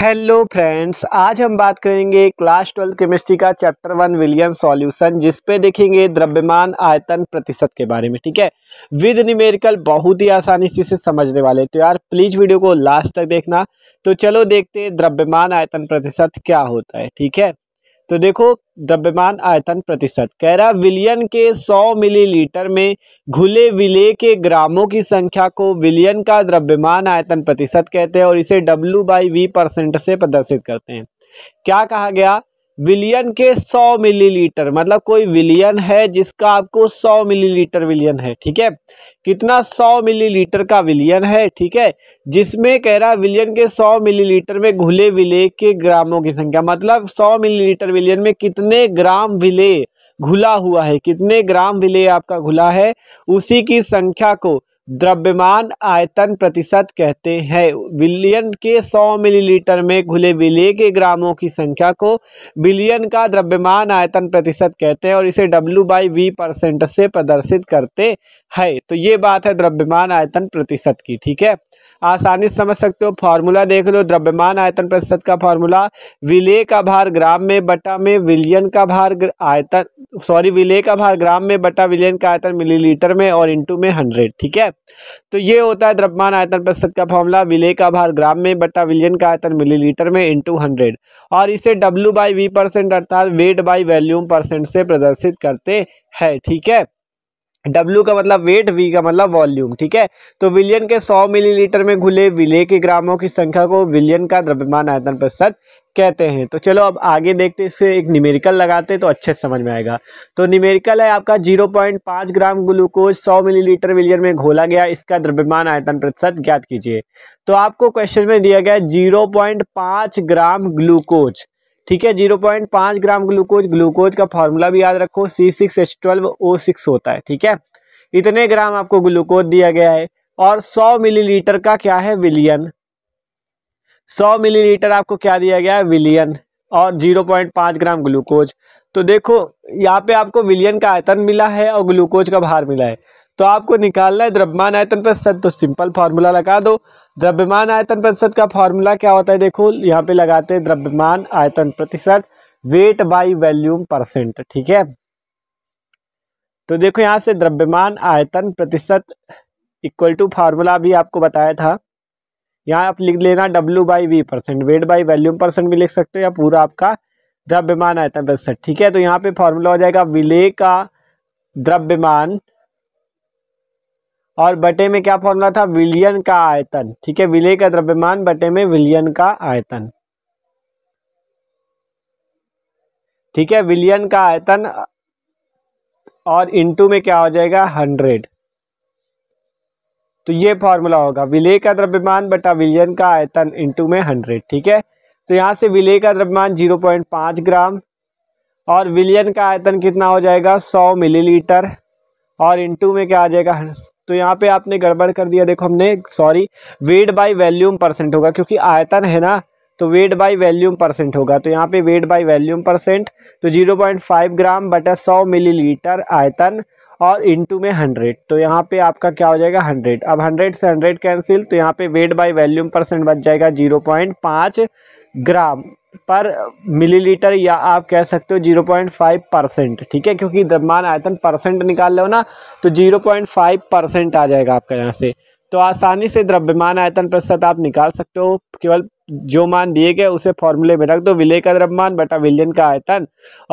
hello friends आज हम बात करेंगे क्लास ट्वेल्थ केमिस्ट्री का चैप्टर वन विलियन सॉल्यूशन जिस पे देखेंगे द्रव्यमान आयतन प्रतिशत के बारे में ठीक है विद निमेरिकल बहुत ही आसानी से इसे समझने वाले तो यार प्लीज़ वीडियो को लास्ट तक देखना तो चलो देखते हैं द्रव्यमान आयतन प्रतिशत क्या होता है ठीक है तो देखो द्रव्यमान आयतन प्रतिशत कह रहा विलियन के 100 मिलीलीटर में घुले विले के ग्रामों की संख्या को विलियन का द्रव्यमान आयतन प्रतिशत कहते हैं और इसे डब्ल्यू बाई वी परसेंट से प्रदर्शित करते हैं क्या कहा गया विलियन के 100 मिलीलीटर मतलब कोई विलियन है जिसका आपको 100 मिलीलीटर विलियन है ठीक है कितना 100 मिलीलीटर का विलियन है ठीक है जिसमें कह रहा विलियन के 100 मिलीलीटर में घुले विले के ग्रामों की संख्या मतलब 100 मिलीलीटर विलियन में कितने ग्राम विले घुला हुआ है कितने ग्राम विले आपका घुला है उसी की संख्या को द्रव्यमान आयतन प्रतिशत कहते हैं बिलियन के 100 मिलीलीटर में घुले विले के ग्रामों की संख्या को बिलियन का द्रव्यमान आयतन प्रतिशत कहते हैं और इसे डब्ल्यू बाई वी परसेंट से प्रदर्शित करते हैं तो ये बात है द्रव्यमान आयतन प्रतिशत की ठीक है आसानी से समझ सकते हो फार्मूला देख लो द्रव्यमान आयतन प्रतिशत का फार्मूला विलय का भार ग्राम में बटा में विलियन का भार आयतन सॉरी विले का भार ग्राम में बटा विलियन का आयतन मिलीलीटर में और इंटू में हंड्रेड ठीक है तो ये होता है द्रव्यमान आयतन प्रतिशत का फॉर्मूला विले का भार ग्राम में बट्टा विलियन का आयतन मिलीलीटर में इंटू हंड्रेड और इसे डब्ल्यू बाई वी परसेंट अर्थात वेट बाई वैल्यूम परसेंट से प्रदर्शित करते हैं ठीक है डब्ल्यू का मतलब वेट वी का मतलब वॉल्यूम ठीक है तो विलियन के 100 मिलीलीटर में घुले विले के ग्रामों की संख्या को विलियन का द्रव्यमान आयतन प्रतिशत कहते हैं तो चलो अब आगे देखते इससे एक निमेरिकल लगाते तो अच्छे समझ में आएगा तो निमेरिकल है आपका 0.5 ग्राम ग्लूकोज 100 मिलीलीटर विलियर में घोला गया इसका द्रव्यमान आयतन प्रतिशत ज्ञात कीजिए तो आपको क्वेश्चन में दिया गया है 0.5 ग्राम ग्लूकोज ठीक है 0.5 ग्राम ग्लूकोज ग्लूकोज का फॉर्मूला भी याद रखो C six H twelve O six होता है ठीक है इतने ग्राम आपको ग्लूकोज दिया गया है और 100 मिलीलीटर का क्या है विलियन सौ मिलीलीटर आपको क्या दिया गया विलियन और 0.5 ग्राम ग्लूकोज तो देखो यहाँ पे आपको विलियन का आयतन मिला है और ग्लूकोज का भार मिला है तो आपको निकालना है द्रव्यमान आयतन प्रतिशत तो सिंपल फार्मूला लगा दो द्रव्यमान आयतन प्रतिशत का फार्मूला क्या होता है देखो यहाँ पे लगाते हैं द्रव्यमान आयतन प्रतिशत वेट बाई वैल्यूम परसेंट ठीक है तो देखो यहाँ से द्रव्यमान आयतन प्रतिशत इक्वल टू फार्मूला भी आपको बताया था यहाँ आप लिख लेना W by V percent weight by volume percent भी लिख सकते हो या पूरा आपका द्रव्यमान आयतन प्रतिशत ठीक है तो यहाँ पे फॉर्मूला हो जाएगा विलय का द्रव्यमान और बटे में क्या फॉर्मूला था विलियन का आयतन ठीक है विलय का द्रव्यमान बटे में विलियन का आयतन ठीक है विलियन का आयतन और इंटू में क्या हो जाएगा हंड्रेड तो ये फॉर्मूला होगा विलय का द्रव्यमान बटा विलयन का आयतन इंटू में हंड्रेड ठीक है तो यहाँ से विलय का द्रव्यमान जीरो पॉइंट पाँच ग्राम और विलयन का आयतन कितना हो जाएगा सौ मिलीलीटर और इंटू में क्या आ जाएगा तो यहाँ पे आपने गड़बड़ कर दिया देखो हमने sorry weight by volume percent होगा क्योंकि आयतन है ना तो वेट बाई वैल्यूम परसेंट होगा तो यहाँ पे वेट बाई वैल्यूम परसेंट तो फाइव ग्राम बटा मिली लीटर आयतन और इनटू में हंड्रेड तो यहाँ पे आपका क्या हो जाएगा हंड्रेड अब हंड्रेड से हंड्रेड कैंसिल तो यहाँ पे वेट बाय वैल्यूम परसेंट बच जाएगा जीरो पॉइंट पाँच ग्राम पर मिलीलीटर या आप कह सकते हो जीरो पॉइंट फाइव परसेंट ठीक है क्योंकि द्रव्यमान आयतन परसेंट निकाल लो ना तो जीरो पॉइंट फाइव परसेंट आ जाएगा आपका यहाँ से तो आसानी से द्रव्यमान आयतन प्रतिशत आप निकाल सकते हो केवल जो मान दिए गए उसे फॉर्मूले में रख दो विलय का द्रव्यमान बटा विलयन का आयतन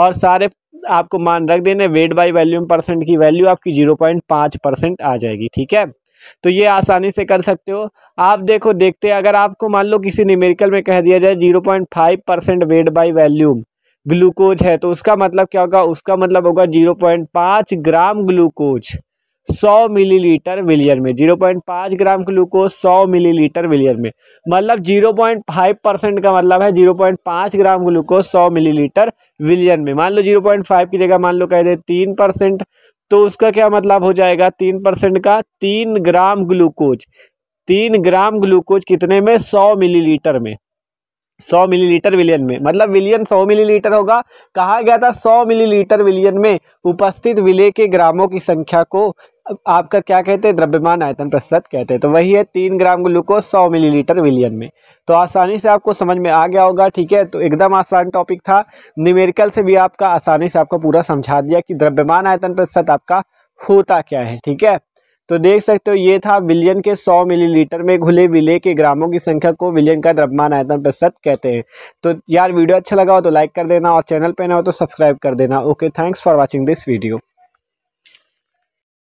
और सारे आपको मान रख देने वेट बाई वैल्यूम परसेंट की वैल्यू आपकी जीरो पॉइंट पाँच परसेंट आ जाएगी ठीक है तो ये आसानी से कर सकते हो आप देखो देखते अगर आपको मान लो किसी न्यूमेरिकल में कह दिया जाए zero point five percent weight by volume glucose है तो उसका मतलब क्या होगा उसका मतलब होगा जीरो पॉइंट पाँच ग्राम ग्लूकोज सौ मिलीलीटर विलियर में जीरो पॉइंट पाँच ग्राम ग्लूकोज सौ मिलीलीटर विलियर में मतलब जीरो पॉइंट फाइव परसेंट का मतलब है जीरो पॉइंट पाँच ग्राम ग्लूकोज सौ मिलीलीटर विलियन में मान लो जीरो पॉइंट फाइव की जगह मान लो कह दे तीन परसेंट तो उसका क्या मतलब हो जाएगा तीन परसेंट का तीन ग्राम ग्लूकोज तीन ग्राम ग्लूकोज कितने में सौ मिलीलीटर में सौ मिलीलीटर विलियन में मतलब विलियन सौ मिलीलीटर होगा कहा गया था सौ मिलीलीटर विलियन में उपस्थित विलय के ग्रामों की संख्या को आपका क्या कहते हैं द्रव्यमान आयतन प्रतिशत कहते हैं तो वही है तीन ग्राम ग्लूकोज सौ मिलीलीटर विलियन में तो आसानी से आपको समझ में आ गया होगा ठीक है तो एकदम आसान टॉपिक था न्यूमेरिकल से भी आपका आसानी से आपको पूरा समझा दिया कि द्रव्यमान आयतन प्रतिशत आपका होता क्या है ठीक है तो देख सकते हो ये था विलियन के 100 मिलीलीटर में घुले विले के ग्रामों की संख्या को विलियन का द्रव्यमान आयतन प्रतिशत कहते हैं तो यार वीडियो अच्छा लगा हो तो लाइक कर देना और चैनल पर ना हो तो सब्सक्राइब कर देना okay thanks for watching this video